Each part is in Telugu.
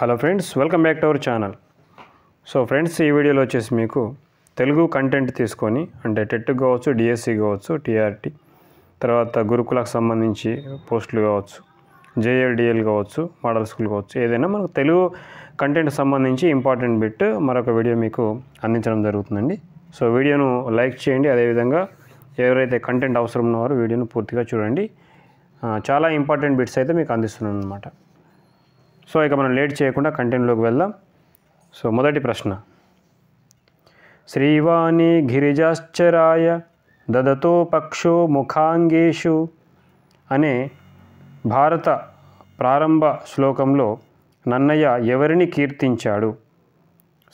hello friends welcome back to our channel so friends ఈ వీడియోలో వచ్చేసి మీకు తెలుగు కంటెంట్ తీసుకొని అంటే టెట్ కావచ్చు డిఎస్సి కావచ్చు టీఆర్టీ తర్వాత గురుకులకు సంబంధించి పోస్టులు కావచ్చు జేఏడిఎల్ కావచ్చు మోడల్ స్కూల్ కావచ్చు ఏదైనా మనకు తెలుగు కంటెంట్ సంబంధించి ఇంపార్టెంట్ బిట్ మరొక వీడియో మీకు అందించడం జరుగుతుందండి సో వీడియోను లైక్ చేయండి అదేవిధంగా ఎవరైతే కంటెంట్ అవసరం ఉన్నవారో వీడియోను పూర్తిగా చూడండి చాలా ఇంపార్టెంట్ బిట్స్ అయితే మీకు అందిస్తున్నాను అనమాట సో ఇక మనం లేట్ చేయకుండా కంటెంట్లోకి వెళ్దాం సో మొదటి ప్రశ్న శ్రీవాణి గిరిజాశ్చరాయ దదతో పక్షో ముఖాంగేషు అనే భారత ప్రారంభ శ్లోకంలో నన్నయ్య ఎవరిని కీర్తించాడు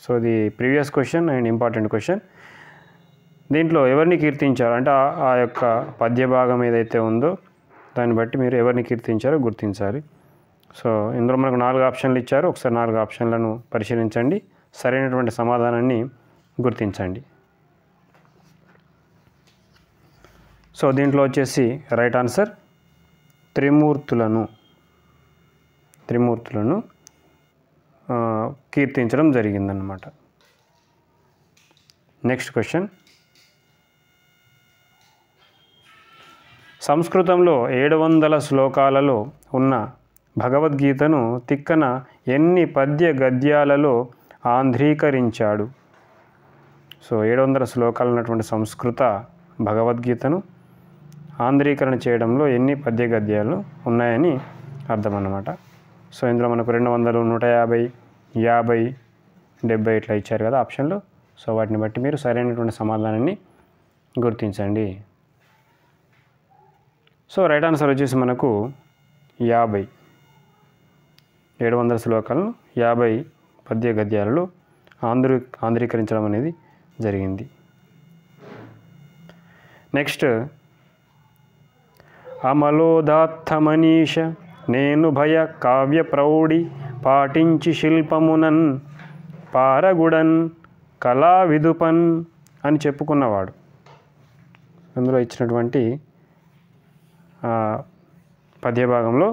సో ఇది previous question and important question దీంట్లో ఎవరిని కీర్తించారు అంటే ఆ యొక్క పద్య భాగం ఏదైతే ఉందో దాన్ని బట్టి మీరు ఎవరిని కీర్తించారో గుర్తించాలి సో ఇందులో మనకు నాలుగు ఆప్షన్లు ఇచ్చారు ఒకసారి నాలుగు ఆప్షన్లను పరిశీలించండి సరైనటువంటి సమాధానాన్ని గుర్తించండి సో దీంట్లో వచ్చేసి రైట్ ఆన్సర్ త్రిమూర్తులను త్రిమూర్తులను కీర్తించడం జరిగిందన్నమాట నెక్స్ట్ క్వశ్చన్ సంస్కృతంలో ఏడు వందల శ్లోకాలలో ఉన్న భగవద్గీతను తిక్కన ఎన్ని పద్య గద్యాలలో ఆంధ్రీకరించాడు సో ఏడు వందల శ్లోకాలు ఉన్నటువంటి సంస్కృత భగవద్గీతను ఆంధ్రీకరణ చేయడంలో ఎన్ని పద్య గద్యాలు ఉన్నాయని అర్థం అన్నమాట సో ఇందులో మనకు రెండు వందలు నూట యాభై యాభై డెబ్బై ఇట్లా ఇచ్చారు కదా ఆప్షన్లు సో వాటిని బట్టి మీరు సరైనటువంటి సమాధానాన్ని గుర్తించండి సో రైట్ ఆన్సర్ వచ్చేసి మనకు యాభై ఏడు వందల శ్లోకాలను యాభై పద్య గద్యాలలో ఆంధ్రీ ఆంధ్రీకరించడం అనేది జరిగింది నెక్స్ట్ అమలోదాత్తమనీష నేను భయ కావ్య ప్రౌఢి పాటించి శిల్పమునన్ పారగుడన్ కళా విదుపన్ అని చెప్పుకున్నవాడు అందులో ఇచ్చినటువంటి పద్యభాగంలో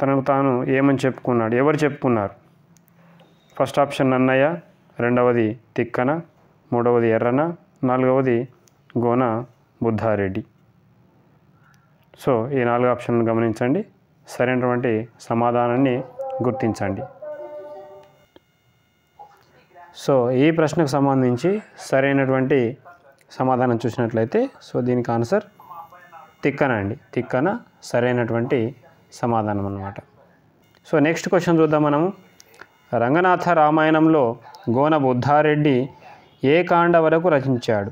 తనకు తాను ఏమని చెప్పుకున్నాడు ఎవరు చెప్పుకున్నారు ఫస్ట్ ఆప్షన్ నన్నయ్య రెండవది తిక్కన మూడవది ఎర్రన నాలుగవది గోన బుద్ధారెడ్డి సో ఈ నాలుగు ఆప్షన్లు గమనించండి సరైనటువంటి సమాధానాన్ని గుర్తించండి సో ఈ ప్రశ్నకు సంబంధించి సరైనటువంటి సమాధానం చూసినట్లయితే సో దీనికి ఆన్సర్ తిక్కన అండి తిక్కన సరైనటువంటి సమాధానం అనమాట సో నెక్స్ట్ క్వశ్చన్ చూద్దాం మనము రంగనాథ రామాయణంలో గోన బుద్ధారెడ్డి ఏ కాండ వరకు రచించాడు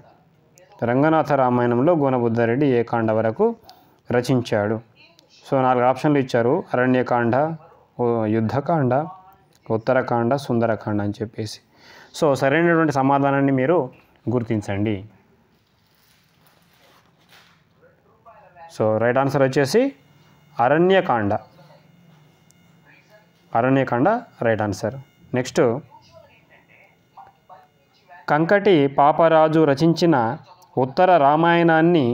రంగనాథ రామాయణంలో గోన బుద్ధారెడ్డి ఏ కాండ వరకు రచించాడు సో నాలుగు ఆప్షన్లు ఇచ్చారు అరణ్యకాండ యుద్ధకాండ ఉత్తరకాండ సుందరకాండ అని చెప్పేసి సో సరైనటువంటి సమాధానాన్ని మీరు గుర్తించండి సో రైట్ ఆన్సర్ వచ్చేసి Aranyakanda Aranyakanda right answer next Kankanti Paparaju రచించిన ఉత్తర రామాయణాన్ని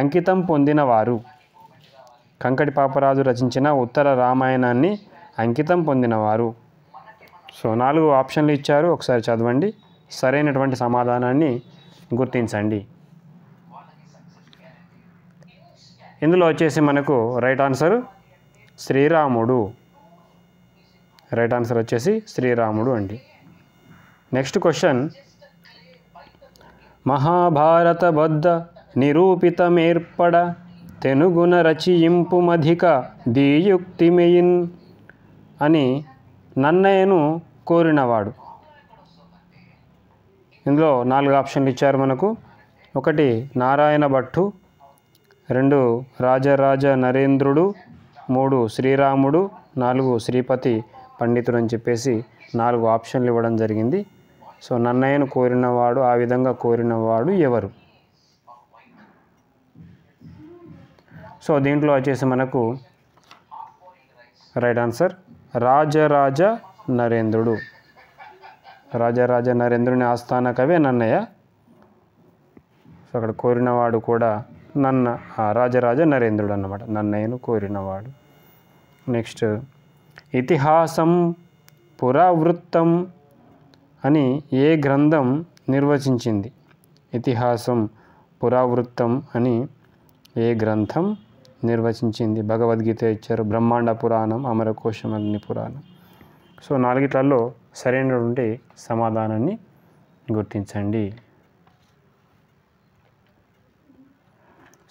అంకితం పొందినవారు కంకటి పాపరాజు రచించిన ఉత్తర రామాయణాన్ని అంకితం పొందినవారు సో నాలుగు ఆప్షన్లు ఇచ్చారు ఒకసారి చదవండి సరైనటువంటి సమాధానాన్ని గుర్తించండి ఇందులో వచ్చేసి మనకు రైట్ ఆన్సర్ శ్రీరాముడు రైట్ ఆన్సర్ వచ్చేసి శ్రీరాముడు అండి నెక్స్ట్ క్వశ్చన్ మహాభారత బద్ద నిరూపితమేర్పడ తెనుగున మధిక దీయుక్తిమెయిన్ అని నన్నయ్యను కోరినవాడు ఇందులో నాలుగు ఆప్షన్లు ఇచ్చారు మనకు ఒకటి నారాయణ భట్టు రెండు రాజరాజ నరేంద్రుడు మూడు శ్రీరాముడు నాలుగు శ్రీపతి పండితుడు అని చెప్పేసి నాలుగు ఆప్షన్లు ఇవ్వడం జరిగింది సో నన్నయ్యను కోరినవాడు ఆ విధంగా కోరినవాడు ఎవరు సో దీంట్లో వచ్చేసి మనకు రైట్ ఆన్సర్ రాజరాజ నరేంద్రుడు రాజరాజ నరేంద్రుని ఆస్థాన కవే నన్నయ్య సో అక్కడ కోరినవాడు కూడా నన్న రాజరాజ నరేంద్రుడు అన్నమాట నన్నయ్యను కోరినవాడు నెక్స్ట్ ఇతిహాసం పురావృత్తం అని ఏ గ్రంథం నిర్వచించింది ఇతిహాసం పురావృత్తం అని ఏ గ్రంథం నిర్వచించింది భగవద్గీత ఇచ్చారు బ్రహ్మాండ పురాణం అమరకోశమగ్ని పురాణం సో నాలుగిట్లలో సరైనటువంటి సమాధానాన్ని గుర్తించండి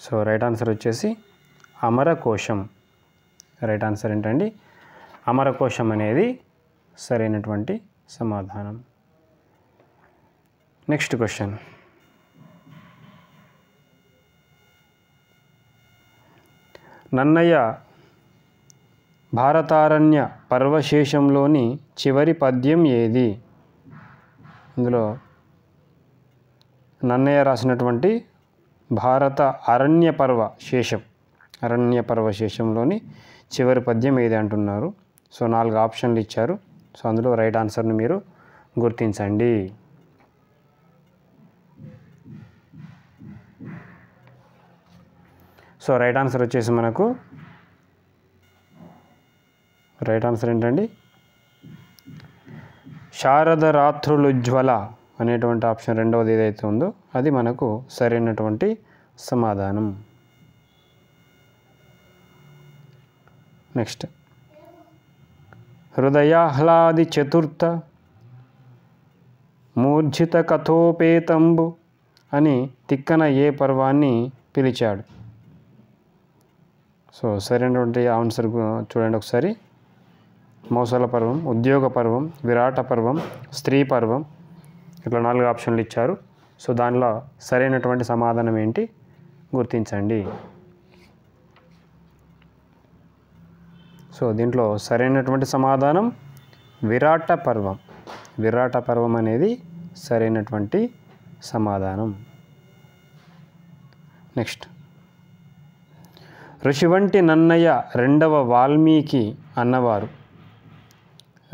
సో రైట్ ఆన్సర్ వచ్చేసి అమరకోశం రైట్ ఆన్సర్ ఏంటండి అమరకోశం అనేది సరైనటువంటి సమాధానం నెక్స్ట్ క్వశ్చన్ నన్నయ్య భారతారణ్య పర్వశేషంలోని చివరి పద్యం ఏది ఇందులో నన్నయ్య రాసినటువంటి భారత అరణ్య పర్వ శేషం అరణ్య పర్వ శేషంలోని చివరి పద్యం ఏది అంటున్నారు సో నాలుగు ఆప్షన్లు ఇచ్చారు సో అందులో రైట్ ఆన్సర్ను మీరు గుర్తించండి సో రైట్ ఆన్సర్ వచ్చేసి మనకు రైట్ ఆన్సర్ ఏంటండి శారద రాత్రులుజ్వల అనేటువంటి ఆప్షన్ రెండవది ఏదైతే ఉందో అది మనకు సరైనటువంటి సమాధానం నెక్స్ట్ హృదయాహ్లాది చతుర్థ మూర్ఛిత కథోపేతంబు అని తిక్కన ఏ పర్వాన్ని పిలిచాడు సో సరైనటువంటి ఆన్సర్ చూడండి ఒకసారి మోసల పర్వం ఉద్యోగ పర్వం విరాట పర్వం స్త్రీ పర్వం ఇట్లా నాలుగు ఆప్షన్లు ఇచ్చారు సో దానిలో సరైనటువంటి సమాధానం ఏంటి గుర్తించండి సో దీంట్లో సరైనటువంటి సమాధానం విరాట పర్వం విరాట పర్వం అనేది సరైనటువంటి సమాధానం నెక్స్ట్ ఋషివంటి నన్నయ్య రెండవ వాల్మీకి అన్నవారు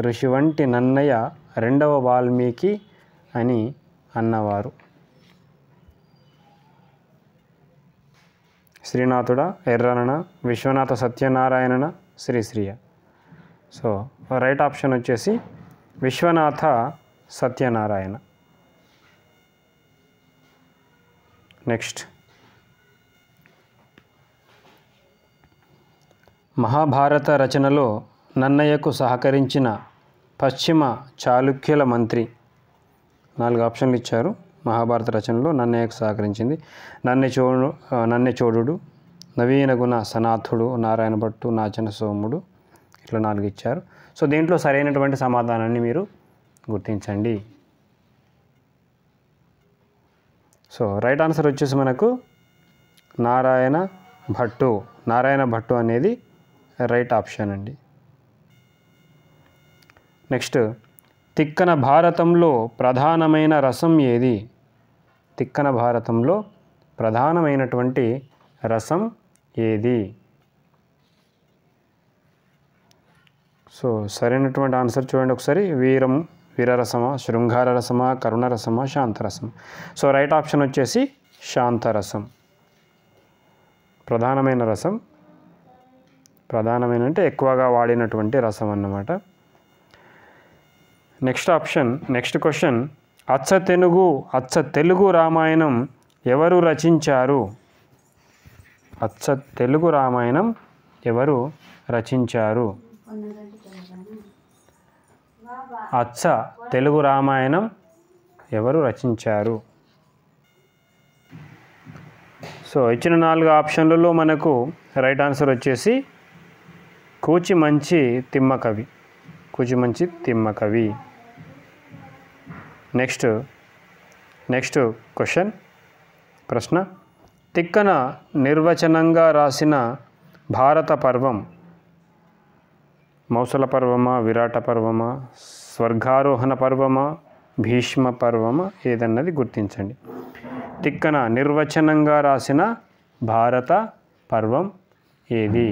ఋషివంటి నన్నయ్య రెండవ వాల్మీకి అని అన్నవారు శ్రీనాథుడ ఎర్రనన విశ్వనాథ సత్యనారాయణన శ్రీశ్రీయ సో రైట్ ఆప్షన్ వచ్చేసి విశ్వనాథ సత్యనారాయణ నెక్స్ట్ మహాభారత రచనలో నన్నయ్యకు సహకరించిన పశ్చిమ చాళుక్యుల మంత్రి నాలుగు ఆప్షన్లు ఇచ్చారు మహాభారత రచనలో నన్నయ్యకు సహకరించింది నన్నే చోడు నన్నే చోడుడు నవీన గుణ సనాథుడు నారాయణ భట్టు నాచన సోముడు ఇట్లా నాలుగు ఇచ్చారు సో దీంట్లో సరైనటువంటి సమాధానాన్ని మీరు గుర్తించండి సో రైట్ ఆన్సర్ వచ్చేసి మనకు నారాయణ భట్టు నారాయణ భట్టు అనేది రైట్ ఆప్షన్ అండి నెక్స్ట్ తిక్కన భారతంలో ప్రధానమైన రసం ఏది తిక్కన భారతంలో ప్రధానమైనటువంటి రసం ఏది సో సరైనటువంటి ఆన్సర్ చూడండి ఒకసారి వీరం వీరరసమా శృంగార రసమా కరుణరసమా శాంతరసం సో రైట్ ఆప్షన్ వచ్చేసి శాంతరసం ప్రధానమైన రసం ప్రధానమైన అంటే ఎక్కువగా వాడినటువంటి రసం అన్నమాట నెక్స్ట్ ఆప్షన్ నెక్స్ట్ క్వశ్చన్ అచ్చ తెలుగు అచ్చ తెలుగు రామాయణం ఎవరు రచించారు అచ్చ తెలుగు రామాయణం ఎవరు రచించారు అచ్చ తెలుగు రామాయణం ఎవరు రచించారు సో ఇచ్చిన నాలుగు ఆప్షన్లలో మనకు రైట్ ఆన్సర్ వచ్చేసి కూచి మంచి తిమ్మకవి మంచి తిమ్మకవి నెక్స్ట్ నెక్స్ట్ క్వశ్చన్ ప్రశ్న తిక్కన నిర్వచనంగా రాసిన భారత పర్వం మౌసల పర్వమా విరాట పర్వమా స్వర్గారోహణ పర్వమా భీష్మ పర్వమా ఏదన్నది గుర్తించండి తిక్కన నిర్వచనంగా రాసిన భారత పర్వం ఏది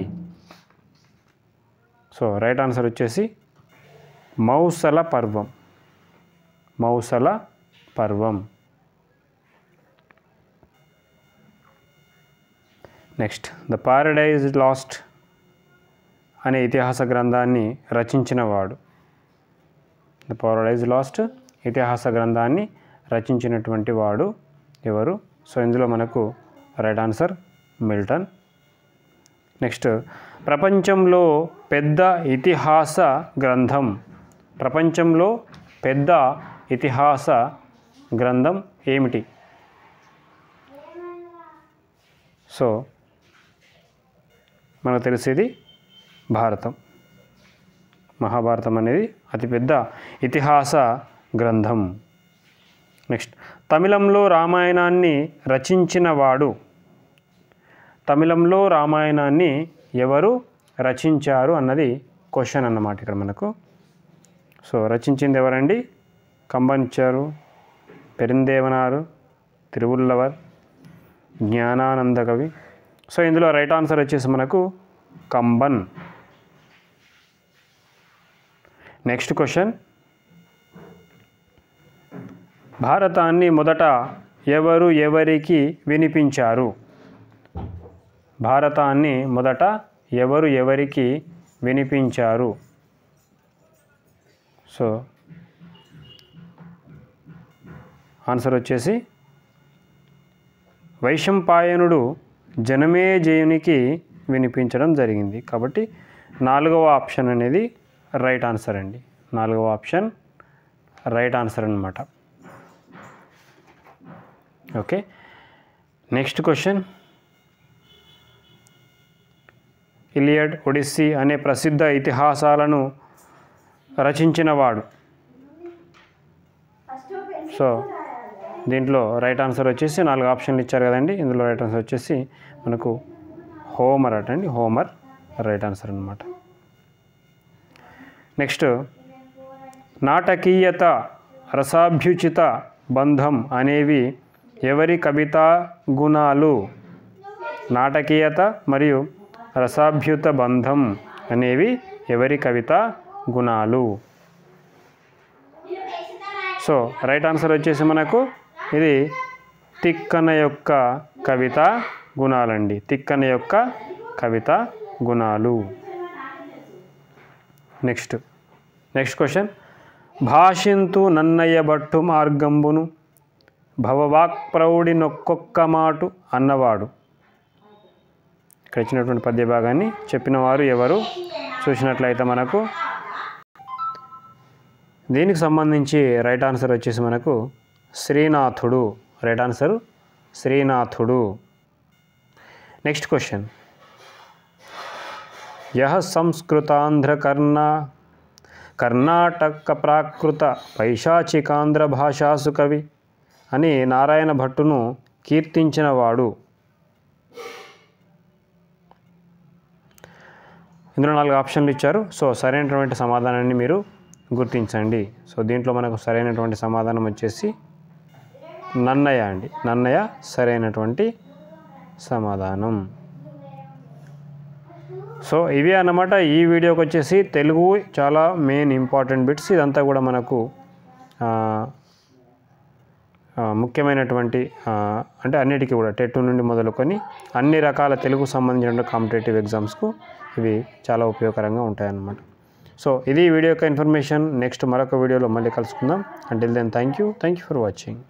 సో రైట్ ఆన్సర్ వచ్చేసి మౌసల పర్వం మౌసల పర్వం నెక్స్ట్ ద పారడైజ్ లాస్ట్ అనే ఇతిహాస గ్రంథాన్ని రచించినవాడు ద పారడైజ్ లాస్ట్ ఇతిహాస గ్రంథాన్ని రచించినటువంటి వాడు ఎవరు సో ఇందులో మనకు రైట్ ఆన్సర్ మిల్టన్ నెక్స్ట్ ప్రపంచంలో పెద్ద ఇతిహాస గ్రంథం ప్రపంచంలో పెద్ద ఇతిహాస గ్రంథం ఏమిటి సో మనకు తెలిసేది భారతం మహాభారతం అనేది అతిపెద్ద ఇతిహాస గ్రంథం నెక్స్ట్ తమిళంలో రామాయణాన్ని రచించిన వాడు తమిళంలో రామాయణాన్ని ఎవరు రచించారు అన్నది క్వశ్చన్ అన్నమాట ఇక్కడ మనకు సో రచించింది ఎవరండి కంబంచారు పెరిందేవనారు తిరువుల్లవర్ జ్ఞానానంద కవి సో ఇందులో రైట్ ఆన్సర్ వచ్చేసి మనకు కంబన్ నెక్స్ట్ క్వశ్చన్ భారతాన్ని మొదట ఎవరు ఎవరికి వినిపించారు భారతాన్ని మొదట ఎవరు ఎవరికి వినిపించారు సో ఆన్సర్ వచ్చేసి వైశంపాయనుడు జనమేజయునికి వినిపించడం జరిగింది కాబట్టి నాలుగవ ఆప్షన్ అనేది రైట్ ఆన్సర్ అండి నాలుగవ ఆప్షన్ రైట్ ఆన్సర్ అనమాట okay next question Iliad Odyssey అనే ప్రసిద్ధ ఇతిహాసాలను రచించినవాడు సో దీంట్లో రైట్ ఆన్సర్ వచ్చేసి నాలుగు ఆప్షన్లు ఇచ్చారు కదండి ఇందులో రైట్ ఆన్సర్ వచ్చేసి మనకు హోమర్ అటండి హోమర్ రైట్ ఆన్సర్ అనమాట నెక్స్ట్ నాటకీయత రసాభ్యుచిత బంధం అనేవి ఎవరి కవితా గుణాలు నాటకీయత మరియు రసాభ్యుత బంధం అనేవి ఎవరి కవితా గుణాలు సో రైట్ ఆన్సర్ వచ్చేసి మనకు ఇది తిక్కన యొక్క కవిత గుణాలండి తిక్కన యొక్క కవిత గుణాలు నెక్స్ట్ నెక్స్ట్ క్వశ్చన్ భాషింతు నన్నయ్య భట్టు మార్గంబును నొక్కొక్క మాటు అన్నవాడు ఇక్కడ ఇచ్చినటువంటి పద్య భాగాన్ని చెప్పిన వారు ఎవరు చూసినట్లయితే మనకు దీనికి సంబంధించి రైట్ ఆన్సర్ వచ్చేసి మనకు శ్రీనాథుడు రైట్ ఆన్సర్ శ్రీనాథుడు నెక్స్ట్ క్వశ్చన్ యహ సంస్కృతాంధ్రకర్ణ కర్ణాటక ప్రాకృత పైశాచికాంధ్ర భాషాసు కవి అని నారాయణ భట్టును కీర్తించినవాడు ఇందులో నాలుగు ఆప్షన్లు ఇచ్చారు సో సరైనటువంటి సమాధానాన్ని మీరు గుర్తించండి సో దీంట్లో మనకు సరైనటువంటి సమాధానం వచ్చేసి నన్నయ అండి నన్నయ సరైనటువంటి సమాధానం సో ఇవి అన్నమాట ఈ వీడియోకి వచ్చేసి తెలుగు చాలా మెయిన్ ఇంపార్టెంట్ బిట్స్ ఇదంతా కూడా మనకు ముఖ్యమైనటువంటి అంటే అన్నిటికీ కూడా టెట్ నుండి మొదలుకొని అన్ని రకాల తెలుగు సంబంధించిన కాంపిటేటివ్ ఎగ్జామ్స్కు ఇవి చాలా ఉపయోగకరంగా ఉంటాయన్నమాట సో ఇది వీడియో యొక్క ఇన్ఫర్మేషన్ నెక్స్ట్ మరొక వీడియోలో మళ్ళీ కలుసుకుందాం until then thank you thank you for watching